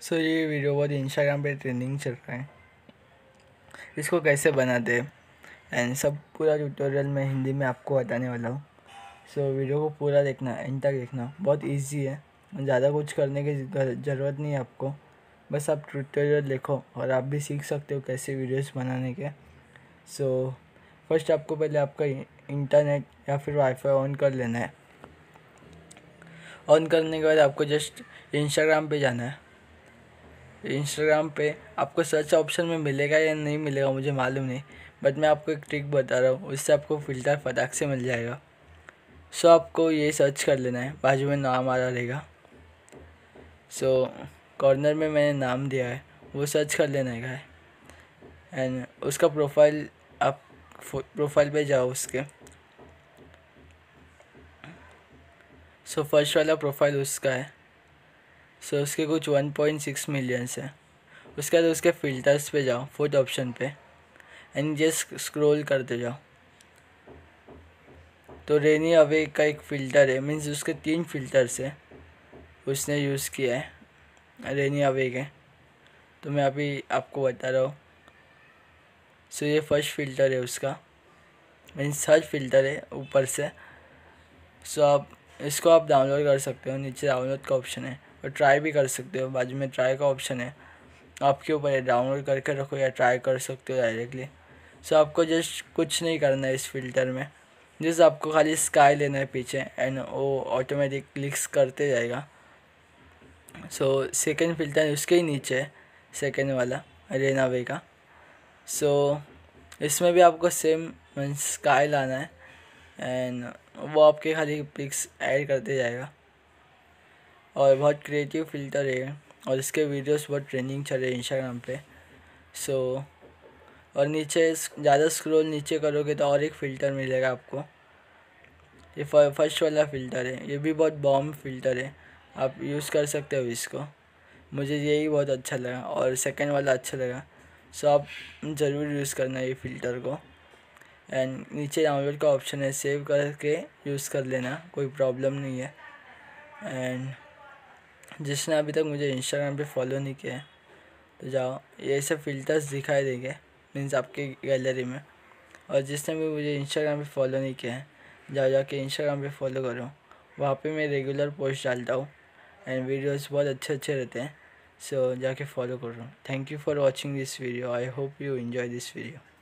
सो so, ये video बहुत Instagram पे ट्रेंडिंग चल रहा है इसको कैसे बनाते दे एंड सब पूरा ट्यूटोरियल मैं हिंदी में आपको बताने वाला हूँ सो so, वीडियो को पूरा देखना एंड तक देखना बहुत इजी है ज़्यादा कुछ करने की ज़रूरत नहीं है आपको बस आप ट्यूटोरियल देखो और आप भी सीख सकते हो कैसे वीडियोस बनाने के सो so, फर्स्ट आपको पहले आपका इंटरनेट या फिर वाईफाई ऑन कर लेना है ऑन करने के बाद आपको जस्ट इंस्टाग्राम पे जाना है इंस्टाग्राम पे आपको सर्च ऑप्शन में मिलेगा या नहीं मिलेगा मुझे मालूम नहीं बट मैं आपको एक ट्रिक बता रहा हूँ उससे आपको फ़िल्टर फटाक से मिल जाएगा सो आपको ये सर्च कर लेना है बाजू में नाम आ रहा रहेगा सो कॉर्नर में मैंने नाम दिया है वो सर्च कर लेना है एंड उसका प्रोफाइल आप प्रोफाइल पे जाओ उसके सो so, फर्स्ट वाला प्रोफाइल उसका है सो so, उसके कुछ 1.6 मिलियंस हैं उसके बाद उसके फ़िल्टर्स पे जाओ फोर्थ ऑप्शन पे एंड जस्ट स्क्रॉल करते जाओ तो रेनी अवे का एक फ़िल्टर है मीन्स उसके तीन फ़िल्टर्स है उसने यूज़ किया है रेनी अवे के तो मैं अभी आपको बता रहा हूँ सो so, ये फर्स्ट फ़िल्टर है उसका मीन्स थर्ड फ़िल्टर है ऊपर से सो so, आप इसको आप डाउनलोड कर सकते हो नीचे डाउनलोड का ऑप्शन है और ट्राई भी कर सकते हो बाजू में ट्राई का ऑप्शन है आपके ऊपर है डाउनलोड करके रखो या ट्राई कर सकते हो डायरेक्टली सो so, आपको जस्ट कुछ नहीं करना है इस फिल्टर में जस्ट आपको खाली स्काई लेना है पीछे एंड वो ऑटोमेटिक क्लिक्स करते जाएगा सो सेकेंड फिल्टर उसके ही नीचे है सेकेंड वाला रेनावे का सो so, इसमें भी आपको सेम मीन स्काई लाना है एंड वो आपके खाली पिक्स ऐड करते जाएगा और बहुत क्रिएटिव फिल्टर है और इसके वीडियोस बहुत ट्रेंडिंग चल रहे हैं इंस्टाग्राम पे सो so, और नीचे ज़्यादा स्क्रोल नीचे करोगे तो और एक फ़िल्टर मिलेगा आपको ये फर्स्ट वाला फ़िल्टर है ये भी बहुत बॉम फिल्टर है आप यूज़ कर सकते हो इसको मुझे यही बहुत अच्छा लगा और सेकेंड वाला अच्छा लगा सो so, आप ज़रूर यूज़ करना ये फ़िल्टर को एंड नीचे डाउनलोड का ऑप्शन है सेव करके यूज़ कर लेना कोई प्रॉब्लम नहीं है एंड जिसने अभी तक मुझे इंस्टाग्राम पे फॉलो नहीं किया है तो जाओ ये सब फ़िल्टर्स दिखाई देंगे मीन्स आपके गैलरी में और जिसने भी मुझे इंस्टाग्राम पे फॉलो नहीं किया है जाओ जाके इंस्टाग्राम पे फॉलो करो वहाँ पे मैं रेगुलर पोस्ट डालता हूँ एंड वीडियोस बहुत अच्छे अच्छे रहते हैं सो so, जाके फॉलो करो thank you for watching this video I hope you enjoy this video